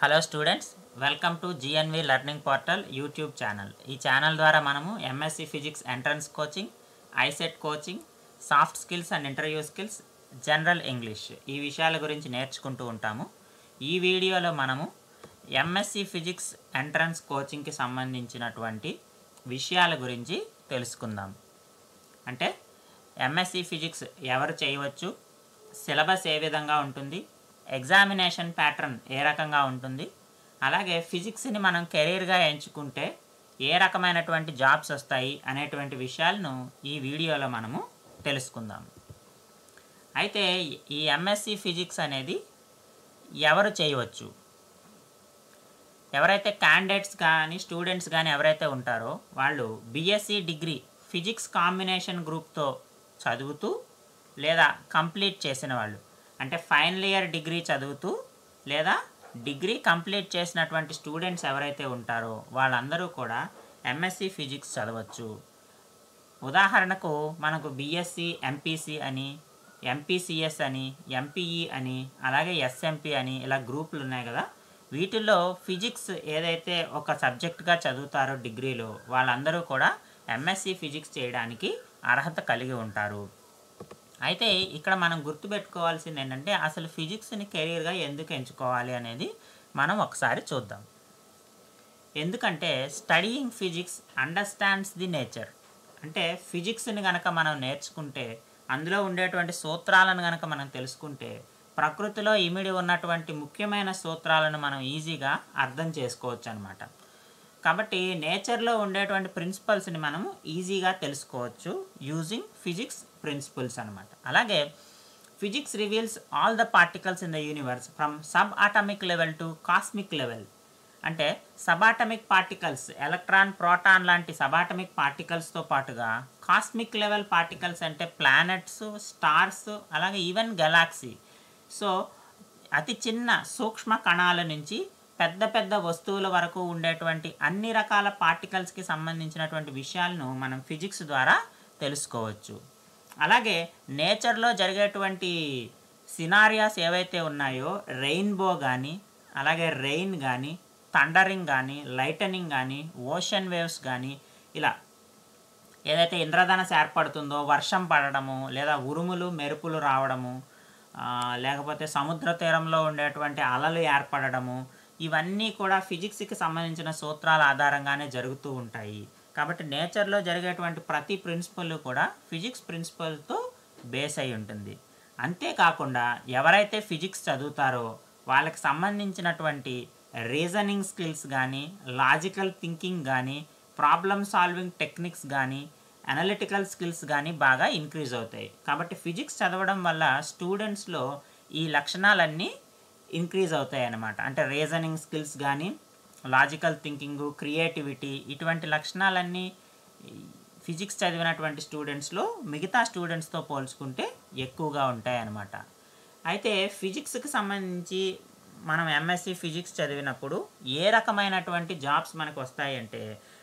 hello students welcome to GNV learning portal YouTube channel ఈ channel ద్వారా మనము MSc physics entrance coaching ICET coaching soft skills and interview skills general English ఈ విషయాల గురించి నేర్చుకుంటూ ఉంటాము ఈ వీడియోలో మనము ఎంఎస్సి ఫిజిక్స్ ఎంట్రన్స్ కోచింగ్కి సంబంధించినటువంటి విషయాల గురించి తెలుసుకుందాం అంటే ఎంఎస్సి ఫిజిక్స్ ఎవరు చేయవచ్చు సిలబస్ ఏ విధంగా ఉంటుంది ఎగ్జామినేషన్ ప్యాటర్న్ ఏ రకంగా ఉంటుంది అలాగే ఫిజిక్స్ని మనం కెరీర్గా ఎంచుకుంటే ఏ రకమైనటువంటి జాబ్స్ వస్తాయి అనేటువంటి విషయాలను ఈ వీడియోలో మనము తెలుసుకుందాం అయితే ఈ ఎంఎస్సి ఫిజిక్స్ అనేది ఎవరు చేయవచ్చు ఎవరైతే క్యాండిడేట్స్ కానీ స్టూడెంట్స్ కానీ ఎవరైతే ఉంటారో వాళ్ళు BSc e degree physics combination గ్రూప్తో చదువుతూ లేదా కంప్లీట్ చేసిన వాళ్ళు అంటే ఫైనల్ ఇయర్ డిగ్రీ చదువుతూ లేదా డిగ్రీ కంప్లీట్ చేసినటువంటి స్టూడెంట్స్ ఎవరైతే ఉంటారో వాళ్ళందరూ కూడా ఎంఎస్సి ఫిజిక్స్ చదవచ్చు ఉదాహరణకు మనకు బీఎస్సీ ఎంపీసీ అని ఎంపీసీఎస్ అని ఎంపీఈ e అని అలాగే ఎస్ఎంపీ అని ఇలా గ్రూపులు ఉన్నాయి కదా వీటిల్లో ఫిజిక్స్ ఏదైతే ఒక సబ్జెక్ట్గా చదువుతారో డిగ్రీలో వాళ్ళందరూ కూడా ఎంఎస్సి ఫిజిక్స్ చేయడానికి అర్హత కలిగి ఉంటారు అయితే ఇక్కడ మనం గుర్తుపెట్టుకోవాల్సింది ఏంటంటే అసలు ఫిజిక్స్ని కెరీర్గా ఎందుకు ఎంచుకోవాలి అనేది మనం ఒకసారి చూద్దాం ఎందుకంటే studying physics understands the nature అంటే ఫిజిక్స్ని కనుక మనం నేర్చుకుంటే అందులో ఉండేటువంటి సూత్రాలను కనుక మనం తెలుసుకుంటే ప్రకృతిలో ఇమిడి ఉన్నటువంటి ముఖ్యమైన సూత్రాలను మనం ఈజీగా అర్థం చేసుకోవచ్చు అనమాట కాబట్టి నేచర్లో ఉండేటువంటి ప్రిన్సిపల్స్ని మనం ఈజీగా తెలుసుకోవచ్చు యూజింగ్ ఫిజిక్స్ ప్రిన్సిపల్స్ అనమాట అలాగే physics reveals all the particles in the universe from sub atomic level to cosmic level అంటే సబాటమిక్ పార్టికల్స్ ఎలక్ట్రాన్ ప్రోటాన్ లాంటి సబాటమిక్ పార్టికల్స్తో పాటుగా కాస్మిక్ లెవెల్ పార్టికల్స్ అంటే ప్లానెట్స్ స్టార్స్ అలాగే ఈవెన్ గెలాక్సీ సో అతి చిన్న సూక్ష్మ కణాల నుంచి పెద్ద పెద్ద వస్తువుల వరకు ఉండేటువంటి అన్ని రకాల పార్టికల్స్కి సంబంధించినటువంటి విషయాలను మనం ఫిజిక్స్ ద్వారా తెలుసుకోవచ్చు అలాగే నేచర్లో జరిగేటువంటి సినారియాస్ ఏవైతే ఉన్నాయో రెయిన్బో కానీ అలాగే రెయిన్ కానీ థండరింగ్ కానీ లైటనింగ్ కానీ ఓషన్ వేవ్స్ కానీ ఇలా ఏదైతే ఇంద్రధనస్ ఏర్పడుతుందో వర్షం పడడము లేదా ఉరుములు మెరుపులు రావడము లేకపోతే సముద్ర తీరంలో ఉండేటువంటి అలలు ఏర్పడడము ఇవన్నీ కూడా ఫిజిక్స్కి సంబంధించిన సూత్రాల ఆధారంగానే జరుగుతూ ఉంటాయి కాబట్టి నేచర్లో జరిగేటువంటి ప్రతి ప్రిన్సిపల్ కూడా ఫిజిక్స్ ప్రిన్సిపల్తో బేస్ అయి ఉంటుంది అంతేకాకుండా ఎవరైతే ఫిజిక్స్ చదువుతారో వాళ్ళకి సంబంధించినటువంటి రీజనింగ్ స్కిల్స్ కానీ లాజికల్ థింకింగ్ కానీ ప్రాబ్లమ్ సాల్వింగ్ టెక్నిక్స్ కానీ అనలిటికల్ స్కిల్స్ కానీ బాగా ఇంక్రీజ్ అవుతాయి కాబట్టి ఫిజిక్స్ చదవడం వల్ల స్టూడెంట్స్లో ఈ లక్షణాలన్నీ ఇంక్రీజ్ అవుతాయి అన్నమాట అంటే రీజనింగ్ స్కిల్స్ కానీ లాజికల్ థింకింగ్ క్రియేటివిటీ ఇటువంటి లక్షణాలన్నీ ఫిజిక్స్ చదివినటువంటి స్టూడెంట్స్లో మిగతా స్టూడెంట్స్తో పోల్చుకుంటే ఎక్కువగా ఉంటాయన్నమాట అయితే ఫిజిక్స్కి సంబంధించి మనం ఎంఎస్సి ఫిజిక్స్ చదివినప్పుడు ఏ రకమైనటువంటి జాబ్స్ మనకు వస్తాయంటే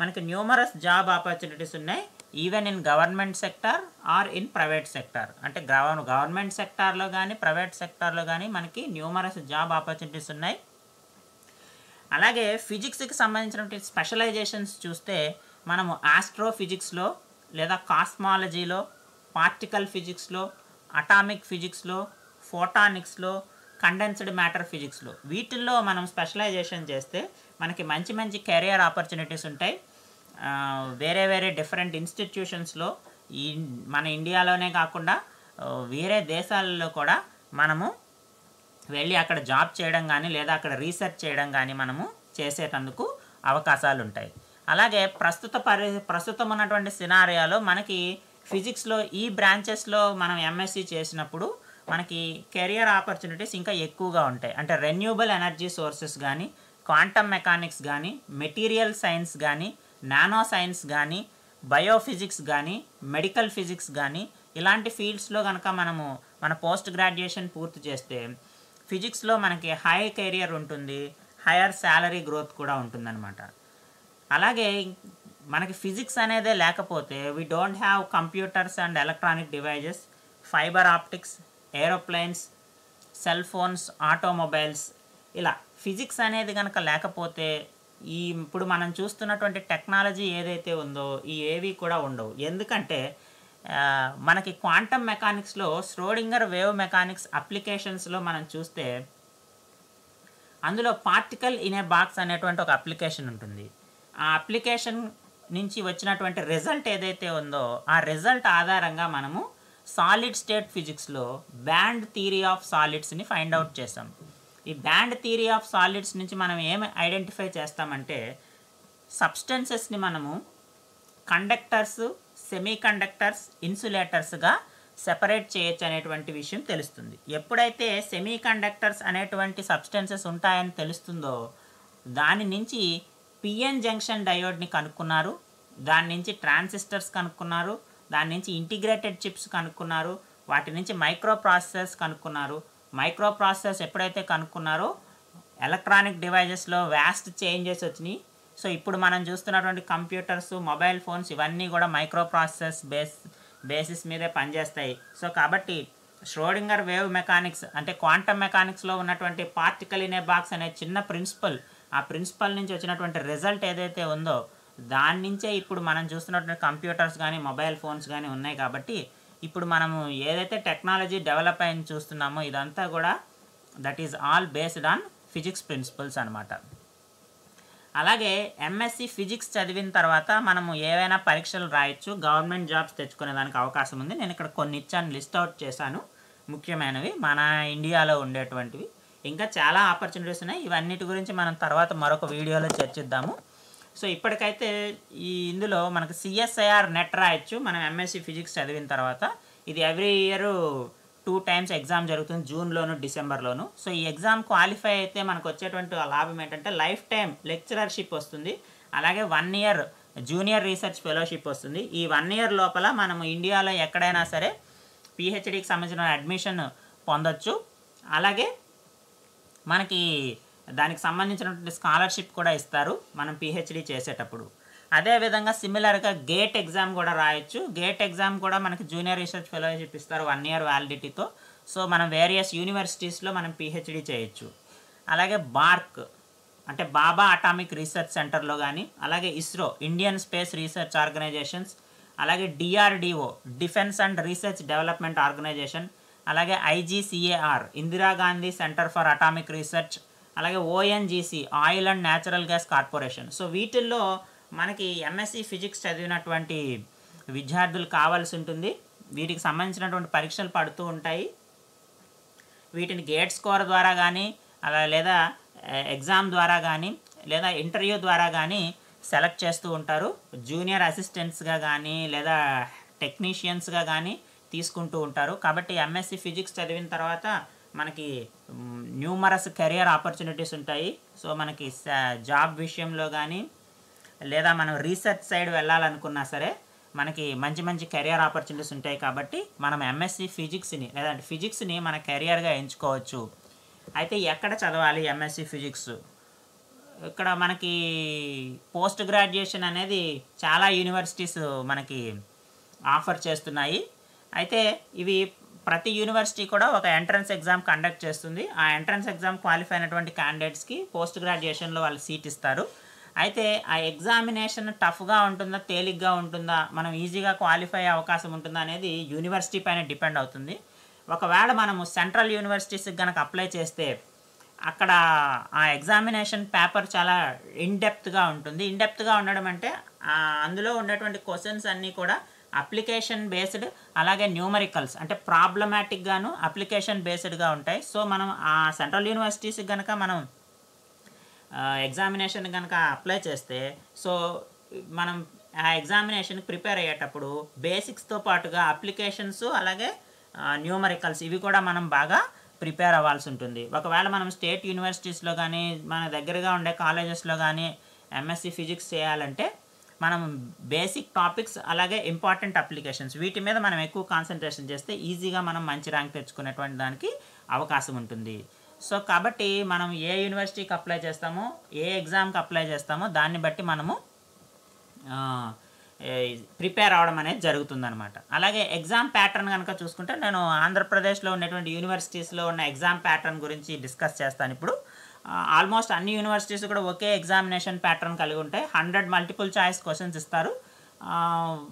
మనకి న్యూమరస్ జాబ్ ఆపర్చునిటీస్ ఉన్నాయి even in government sector or in private sector అంటే గవర్నమెంట్ సెక్టార్లో కానీ ప్రైవేట్ సెక్టార్లో కానీ మనకి న్యూమరస్ జాబ్ ఆపర్చునిటీస్ ఉన్నాయి అలాగే ఫిజిక్స్కి సంబంధించినటువంటి స్పెషలైజేషన్స్ చూస్తే మనము ఆస్ట్రోఫిజిక్స్లో లేదా కాస్మాలజీలో పార్టికల్ ఫిజిక్స్లో అటామిక్ ఫిజిక్స్లో ఫోటానిక్స్లో కండెన్స్డ్ మ్యాటర్ ఫిజిక్స్లో వీటిల్లో మనం స్పెషలైజేషన్ చేస్తే మనకి మంచి మంచి కెరియర్ ఆపర్చునిటీస్ ఉంటాయి వేరే వేరే డిఫరెంట్ ఇన్స్టిట్యూషన్స్లో ఈ మన ఇండియాలోనే కాకుండా వేరే దేశాలలో కూడా మనము వెళ్ళి అక్కడ జాబ్ చేయడం కానీ లేదా అక్కడ రీసెర్చ్ చేయడం కానీ మనము చేసేటందుకు అవకాశాలు ఉంటాయి అలాగే ప్రస్తుత పరి ప్రస్తుతం ఉన్నటువంటి సినారియాలో మనకి ఫిజిక్స్లో ఈ బ్రాంచెస్లో మనం ఎంఎస్సి చేసినప్పుడు మనకి కెరియర్ ఆపర్చునిటీస్ ఇంకా ఎక్కువగా ఉంటాయి అంటే రెన్యూబుల్ ఎనర్జీ సోర్సెస్ కానీ క్వాంటమ్ మెకానిక్స్ కానీ మెటీరియల్ సైన్స్ కానీ నానో సైన్స్ కానీ బయోఫిజిక్స్ కానీ మెడికల్ ఫిజిక్స్ కానీ ఇలాంటి ఫీల్డ్స్లో కనుక మనము మన పోస్ట్ గ్రాడ్యుయేషన్ పూర్తి చేస్తే ఫిజిక్స్లో మనకి హై కెరియర్ ఉంటుంది హయర్ శాలరీ గ్రోత్ కూడా ఉంటుందన్నమాట అలాగే మనకి ఫిజిక్స్ అనేదే లేకపోతే we don't have computers and electronic devices fibre optics aeroplanes cell phones automobiles ఇలా ఫిజిక్స్ అనేది కనుక లేకపోతే ఈ ఇప్పుడు మనం చూస్తున్నటువంటి టెక్నాలజీ ఏదైతే ఉందో ఈ ఏవి కూడా ఉండవు ఎందుకంటే మనకి క్వాంటమ్ మెకానిక్స్లో స్ట్రోడింగర్ వేవ్ మెకానిక్స్ అప్లికేషన్స్లో మనం చూస్తే అందులో పార్టికల్ ఇన్ ఏ బాక్స్ అనేటువంటి ఒక అప్లికేషన్ ఉంటుంది ఆ అప్లికేషన్ నుంచి వచ్చినటువంటి రిజల్ట్ ఏదైతే ఉందో ఆ రిజల్ట్ ఆధారంగా మనము సాలిడ్ స్టేట్ ఫిజిక్స్లో బ్యాండ్ థియరీ ఆఫ్ సాలిడ్స్ని ఫైండ్ అవుట్ చేసాం ఈ బ్యాండ్ థియరీ ఆఫ్ సాలిడ్స్ నుంచి మనం ఏం ఐడెంటిఫై చేస్తామంటే సబ్స్టెన్సెస్ని మనము కండక్టర్స్ సెమీ కండక్టర్స్ ఇన్సులేటర్స్గా సెపరేట్ చేయొచ్చు అనేటువంటి విషయం తెలుస్తుంది ఎప్పుడైతే సెమీ కండక్టర్స్ అనేటువంటి సబ్స్టెన్సెస్ ఉంటాయని తెలుస్తుందో దాని నుంచి పిఎన్ జంక్షన్ డయోడ్ని కనుక్కున్నారు దాని నుంచి ట్రాన్సిస్టర్స్ కనుక్కున్నారు దాని నుంచి ఇంటిగ్రేటెడ్ చిప్స్ కనుక్కున్నారు వాటి నుంచి మైక్రో ప్రాసెసర్స్ కనుక్కున్నారు మైక్రో ప్రాసెసర్స్ ఎప్పుడైతే కనుక్కున్నారో ఎలక్ట్రానిక్ డివైజెస్లో వ్యాస్ట్ చేంజెస్ వచ్చినాయి సో ఇప్పుడు మనం చూస్తున్నటువంటి కంప్యూటర్స్ మొబైల్ ఫోన్స్ ఇవన్నీ కూడా మైక్రో ప్రాసెసర్స్ బేస్ బేసిస్ మీదే పనిచేస్తాయి సో కాబట్టి ష్రోడింగర్ వేవ్ మెకానిక్స్ అంటే క్వాంటమ్ మెకానిక్స్లో ఉన్నటువంటి పార్టికల్ ఇన్ ఏ బాక్స్ అనే చిన్న ప్రిన్సిపల్ ఆ ప్రిన్సిపల్ నుంచి వచ్చినటువంటి రిజల్ట్ ఏదైతే ఉందో దాని నుంచే ఇప్పుడు మనం చూస్తున్నటువంటి కంప్యూటర్స్ కానీ మొబైల్ ఫోన్స్ కానీ ఉన్నాయి కాబట్టి ఇప్పుడు మనము ఏదైతే టెక్నాలజీ డెవలప్ అయింది చూస్తున్నామో ఇదంతా కూడా that is all based on physics principles అనమాట అలాగే ఎంఎస్సి ఫిజిక్స్ చదివిన తర్వాత మనము ఏవైనా పరీక్షలు రాయొచ్చు గవర్నమెంట్ జాబ్స్ తెచ్చుకునేదానికి అవకాశం ఉంది నేను ఇక్కడ కొన్ని ఇచ్చాను లిస్ట్ అవుట్ చేశాను ముఖ్యమైనవి మన ఇండియాలో ఉండేటువంటివి ఇంకా చాలా ఆపర్చునిటీస్ ఉన్నాయి ఇవన్నిటి గురించి మనం తర్వాత మరొక వీడియోలో చర్చిద్దాము సో ఇప్పటికైతే ఈ ఇందులో మనకు సిఎస్ఐఆర్ నెట్ రాయొచ్చు మనం ఎంఎస్సి ఫిజిక్స్ చదివిన తర్వాత ఇది every year two times exam జరుగుతుంది జూన్లోను డిసెంబర్లోను సో ఈ ఎగ్జామ్ క్వాలిఫై అయితే మనకు వచ్చేటువంటి లాభం ఏంటంటే లైఫ్ టైం లెక్చరర్షిప్ వస్తుంది అలాగే one year junior research fellowship వస్తుంది ఈ వన్ ఇయర్ లోపల మనం ఇండియాలో ఎక్కడైనా సరే పిహెచ్డికి సంబంధించిన అడ్మిషన్ పొందొచ్చు అలాగే మనకి దానికి సంబంధించినటువంటి స్కాలర్షిప్ కూడా ఇస్తారు మనం పిహెచ్డి చేసేటప్పుడు అదేవిధంగా సిమిలర్గా గేట్ ఎగ్జామ్ కూడా రాయొచ్చు గేట్ ఎగ్జామ్ కూడా మనకి జూనియర్ రీసెర్చ్ ఫెలోషిప్ ఇస్తారు వన్ ఇయర్ వ్యాలిడిటీతో సో మనం వేరియస్ యూనివర్సిటీస్లో మనం పిహెచ్డి చేయొచ్చు అలాగే బార్క్ అంటే బాబా అటామిక్ రీసెర్చ్ సెంటర్లో కానీ అలాగే ISRO Indian space research organisations అలాగే DRDO defence and research development organisation అలాగే IGCAR Indira Gandhi centre for atomic research అలాగే ONGC oil and natural gas corporation so వీటిల్లో మనకి ఎంఎస్సి ఫిజిక్స్ e చదివినటువంటి విద్యార్థులు కావాల్సి ఉంటుంది వీటికి సంబంధించినటువంటి పరీక్షలు పడుతూ ఉంటాయి వీటిని గేట్ స్కోర్ ద్వారా కానీ అలా లేదా ఎగ్జామ్ ద్వారా కానీ లేదా ఇంటర్వ్యూ ద్వారా కానీ సెలెక్ట్ చేస్తూ ఉంటారు జూనియర్ అసిస్టెంట్స్గా కానీ లేదా టెక్నీషియన్స్గా కానీ తీసుకుంటూ ఉంటారు కాబట్టి ఎంఎస్సి ఫిజిక్స్ e చదివిన తర్వాత మనకి న్యూమరస్ కెరియర్ ఆపర్చునిటీస్ ఉంటాయి సో మనకి జాబ్ విషయంలో కానీ లేదా మనం రీసెర్చ్ సైడ్ వెళ్ళాలనుకున్నా సరే మనకి మంచి మంచి కెరియర్ ఆపర్చునిటీస్ ఉంటాయి కాబట్టి మనం ఎంఎస్సి ఫిజిక్స్ని లేదంటే ఫిజిక్స్ని మన కెరియర్గా ఎంచుకోవచ్చు అయితే ఎక్కడ చదవాలి ఎంఎస్సి ఫిజిక్స్ ఇక్కడ మనకి పోస్ట్ గ్రాడ్యుయేషన్ అనేది చాలా యూనివర్సిటీస్ మనకి ఆఫర్ చేస్తున్నాయి అయితే ఇవి ప్రతి యూనివర్సిటీ కూడా ఒక ఎంట్రన్స్ ఎగ్జామ్ కండక్ట్ చేస్తుంది ఆ ఎంట్రన్స్ ఎగ్జామ్ క్వాలిఫై అయినటువంటి క్యాండిడేట్స్కి పోస్ట్ గ్రాడ్యుయేషన్లో వాళ్ళు సీట్ ఇస్తారు అయితే ఆ ఎగ్జామినేషన్ టఫ్గా ఉంటుందా తేలిగ్గా ఉంటుందా మనం ఈజీగా క్వాలిఫై అయ్యే అవకాశం ఉంటుందా అనేది యూనివర్సిటీ పైన డిపెండ్ అవుతుంది ఒకవేళ మనము సెంట్రల్ యూనివర్సిటీస్కి కనుక అప్లై చేస్తే అక్కడ ఆ ఎగ్జామినేషన్ పేపర్ చాలా ఇన్డెప్త్గా ఉంటుంది ఇన్డెప్త్గా ఉండడం అంటే అందులో ఉన్నటువంటి క్వశ్చన్స్ అన్నీ కూడా అప్లికేషన్ బేస్డ్ అలాగే న్యూమరికల్స్ అంటే ప్రాబ్లమాటిక్గాను అప్లికేషన్ బేస్డ్గా ఉంటాయి సో మనం ఆ సెంట్రల్ యూనివర్సిటీస్ కనుక మనం ఎగ్జామినేషన్ కనుక అప్లై చేస్తే సో మనం ఆ ఎగ్జామినేషన్కి ప్రిపేర్ అయ్యేటప్పుడు బేసిక్స్తో పాటుగా అప్లికేషన్స్ అలాగే న్యూమరికల్స్ ఇవి కూడా మనం బాగా ప్రిపేర్ అవ్వాల్సి ఉంటుంది ఒకవేళ మనం స్టేట్ యూనివర్సిటీస్లో కానీ మన దగ్గరగా ఉండే కాలేజెస్లో కానీ ఎంఎస్సి ఫిజిక్స్ చేయాలంటే మనం బేసిక్ టాపిక్స్ అలాగే ఇంపార్టెంట్ అప్లికేషన్స్ వీటి మీద మనం ఎక్కువ కాన్సన్ట్రేషన్ చేస్తే ఈజీగా మనం మంచి ర్యాంక్ తెచ్చుకునేటువంటి దానికి అవకాశం ఉంటుంది సో కాబట్టి మనం ఏ యూనివర్సిటీకి అప్లై చేస్తామో ఏ ఎగ్జామ్కి అప్లై చేస్తామో దాన్ని బట్టి మనము ప్రిపేర్ అవడం అనేది జరుగుతుందనమాట అలాగే ఎగ్జామ్ ప్యాటర్న్ కనుక చూసుకుంటే నేను ఆంధ్రప్రదేశ్లో ఉన్నటువంటి యూనివర్సిటీస్లో ఉన్న ఎగ్జామ్ ప్యాటర్న్ గురించి డిస్కస్ చేస్తాను ఇప్పుడు ఆల్మోస్ట్ అన్ని యూనివర్సిటీస్ కూడా ఒకే ఎగ్జామినేషన్ ప్యాటర్న్ కలిగి ఉంటాయి హండ్రెడ్ మల్టిపుల్ చాయిస్ క్వశ్చన్స్ ఇస్తారు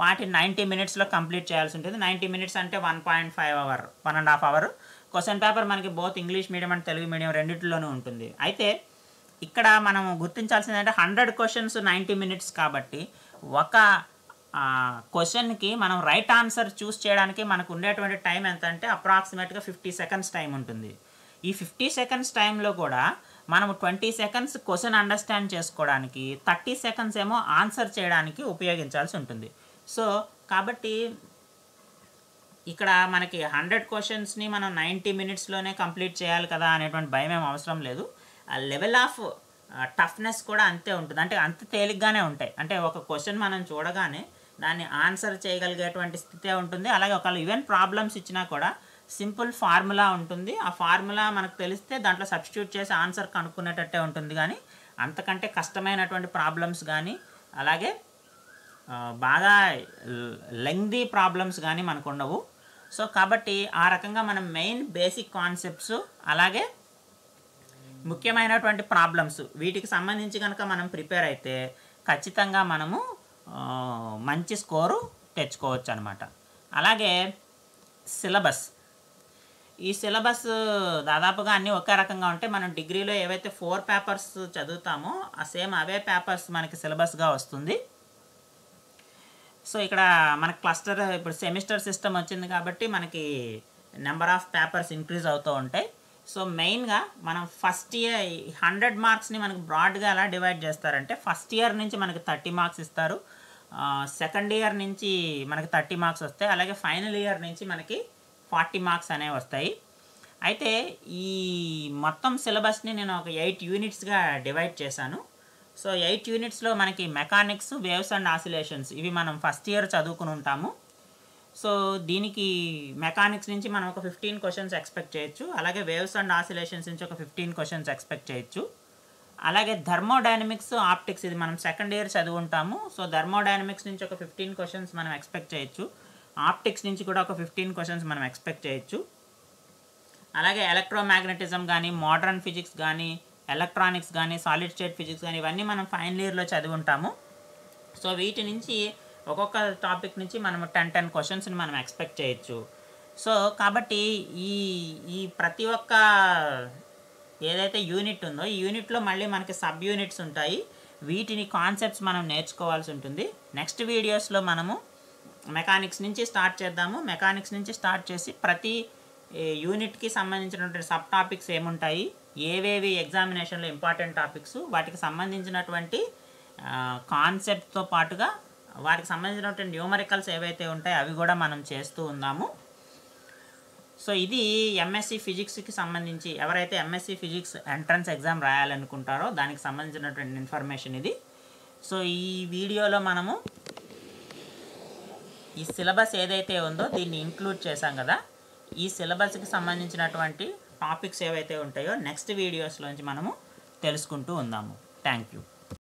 వాటి నైంటీ మినిట్స్లో కంప్లీట్ చేయాల్సి ఉంటుంది నైంటీ మినిట్స్ అంటే one point five hour one and half hour question paper మనకి both English medium and Telugu medium రెండింటిలోనూ ఉంటుంది అయితే ఇక్కడ మనం గుర్తించాల్సింది అంటే హండ్రెడ్ క్వశ్చన్స్ నైంటీ మినిట్స్ కాబట్టి ఒక క్వశ్చన్కి మనం రైట్ ఆన్సర్ చూస్ చేయడానికి మనకు ఉండేటువంటి టైం ఎంత అంటే అప్రాక్సిమేట్గా ఫిఫ్టీ సెకండ్స్ టైం ఉంటుంది ఈ ఫిఫ్టీ సెకండ్స్ టైంలో కూడా మనం ట్వంటీ సెకండ్స్ క్వశ్చన్ అండర్స్టాండ్ చేసుకోవడానికి థర్టీ సెకండ్స్ ఏమో ఆన్సర్ చేయడానికి ఉపయోగించాల్సి ఉంటుంది సో కాబట్టి ఇక్కడ మనకి హండ్రెడ్ క్వశ్చన్స్ని మనం నైంటీ మినిట్స్లోనే కంప్లీట్ చేయాలి కదా అనేటువంటి భయం ఏం అవసరం లేదు లెవెల్ ఆఫ్ టఫ్నెస్ కూడా అంతే ఉంటుంది అంటే అంత తేలిగ్గానే ఉంటాయి అంటే ఒక క్వశ్చన్ మనం చూడగానే దాన్ని ఆన్సర్ చేయగలిగేటువంటి స్థితే ఉంటుంది అలాగే ఒకవేళ ఈవెన్ ప్రాబ్లమ్స్ ఇచ్చినా కూడా సింపుల్ ఫార్ములా ఉంటుంది ఆ ఫార్ములా మనకు తెలిస్తే దాంట్లో సబ్స్టిట్యూట్ చేసి ఆన్సర్ కనుక్కునేటట్టే ఉంటుంది కానీ అంతకంటే కష్టమైనటువంటి ప్రాబ్లమ్స్ కానీ అలాగే బాగా లెంగ్దీ ప్రాబ్లమ్స్ కానీ మనకు ఉండవు సో కాబట్టి ఆ రకంగా మనం మెయిన్ బేసిక్ కాన్సెప్ట్స్ అలాగే ముఖ్యమైనటువంటి ప్రాబ్లమ్స్ వీటికి సంబంధించి కనుక మనం ప్రిపేర్ అయితే ఖచ్చితంగా మనము మంచి స్కోరు తెచ్చుకోవచ్చు అనమాట అలాగే సిలబస్ ఈ సిలబస్ దాదాపుగా అన్నీ ఒకే రకంగా ఉంటే మనం డిగ్రీలో ఏవైతే ఫోర్ పేపర్స్ చదువుతామో ఆ సేమ్ అవే పేపర్స్ మనకి సిలబస్గా వస్తుంది సో ఇక్కడ మనకు క్లస్టర్ ఇప్పుడు సెమిస్టర్ సిస్టమ్ వచ్చింది కాబట్టి మనకి నెంబర్ ఆఫ్ పేపర్స్ ఇంక్రీజ్ అవుతూ ఉంటాయి సో మెయిన్గా మనం ఫస్ట్ ఇయర్ హండ్రెడ్ మార్క్స్ని మనకు బ్రాడ్గా ఎలా డివైడ్ చేస్తారంటే ఫస్ట్ ఇయర్ నుంచి మనకి థర్టీ మార్క్స్ ఇస్తారు సెకండ్ ఇయర్ నుంచి మనకి థర్టీ మార్క్స్ వస్తాయి అలాగే ఫైనల్ ఇయర్ నుంచి మనకి ఫార్టీ మార్క్స్ అనేవి వస్తాయి అయితే ఈ మొత్తం సిలబస్ని నేను ఒక ఎయిట్ యూనిట్స్గా డివైడ్ చేశాను సో ఎయిట్ యూనిట్స్లో మనకి మెకానిక్స్ వేవ్స్ అండ్ ఆసిలేషన్స్ ఇవి మనం ఫస్ట్ ఇయర్ చదువుకుని ఉంటాము సో దీనికి మెకానిక్స్ నుంచి మనం ఒక ఫిఫ్టీన్ క్వశ్చన్స్ ఎక్స్పెక్ట్ చేయొచ్చు అలాగే వేవ్స్ అండ్ ఆసిలేషన్స్ నుంచి ఒక ఫిఫ్టీన్ క్వశ్చన్స్ ఎక్స్పెక్ట్ చేయొచ్చు అలాగే డైనమిక్స్ ఆప్టిక్స్ ఇది మనం సెకండ్ ఇయర్ చదువుంటాము సో డైనమిక్స్ నుంచి ఒక ఫిఫ్టీన్ క్వశ్చన్స్ మనం ఎక్స్పెక్ట్ చేయొచ్చు ఆప్టిక్స్ నుంచి కూడా ఒక ఫిఫ్టీన్ క్వశ్చన్స్ మనం ఎక్స్పెక్ట్ చేయొచ్చు అలాగే ఎలక్ట్రోమాగ్నెటిజం కానీ మోడర్న్ ఫిజిక్స్ కానీ ఎలక్ట్రానిక్స్ కానీ సాలిడ్ స్టేట్ ఫిజిక్స్ కానీ ఇవన్నీ మనం ఫైనల్ ఇయర్లో చదివి ఉంటాము సో వీటి నుంచి ఒక్కొక్క టాపిక్ నుంచి మనం టెన్ టెన్ క్వశ్చన్స్ని మనం ఎక్స్పెక్ట్ చేయొచ్చు సో కాబట్టి ఈ ఈ ప్రతి ఒక్క ఏదైతే యూనిట్ ఉందో ఈ యూనిట్లో మళ్ళీ మనకి సబ్ యూనిట్స్ ఉంటాయి వీటిని కాన్సెప్ట్స్ మనం నేర్చుకోవాల్సి ఉంటుంది నెక్స్ట్ వీడియోస్లో మనము మెకానిక్స్ నుంచి స్టార్ట్ చేద్దాము మెకానిక్స్ నుంచి స్టార్ట్ చేసి ప్రతి యూనిట్కి సంబంధించినటువంటి సబ్ టాపిక్స్ ఏముంటాయి ఏవేవి ఎగ్జామినేషన్లో ఇంపార్టెంట్ టాపిక్స్ వాటికి సంబంధించినటువంటి కాన్సెప్ట్తో పాటుగా వాటికి సంబంధించినటువంటి న్యూమరికల్స్ ఏవైతే ఉంటాయో అవి కూడా మనం చేస్తూ ఉందాము సో ఇది ఎంఎస్సి ఫిజిక్స్కి సంబంధించి ఎవరైతే ఎంఎస్సి ఫిజిక్స్ ఎంట్రన్స్ ఎగ్జామ్ రాయాలనుకుంటారో దానికి సంబంధించినటువంటి ఇన్ఫర్మేషన్ ఇది సో ఈ వీడియోలో మనము ఈ సిలబస్ ఏదైతే ఉందో దీన్ని ఇంక్లూడ్ చేశాం కదా ఈ సిలబస్కి సంబంధించినటువంటి టాపిక్స్ ఏవైతే ఉంటాయో నెక్స్ట్ వీడియోస్లోంచి మనము తెలుసుకుంటూ ఉందాము థ్యాంక్ యూ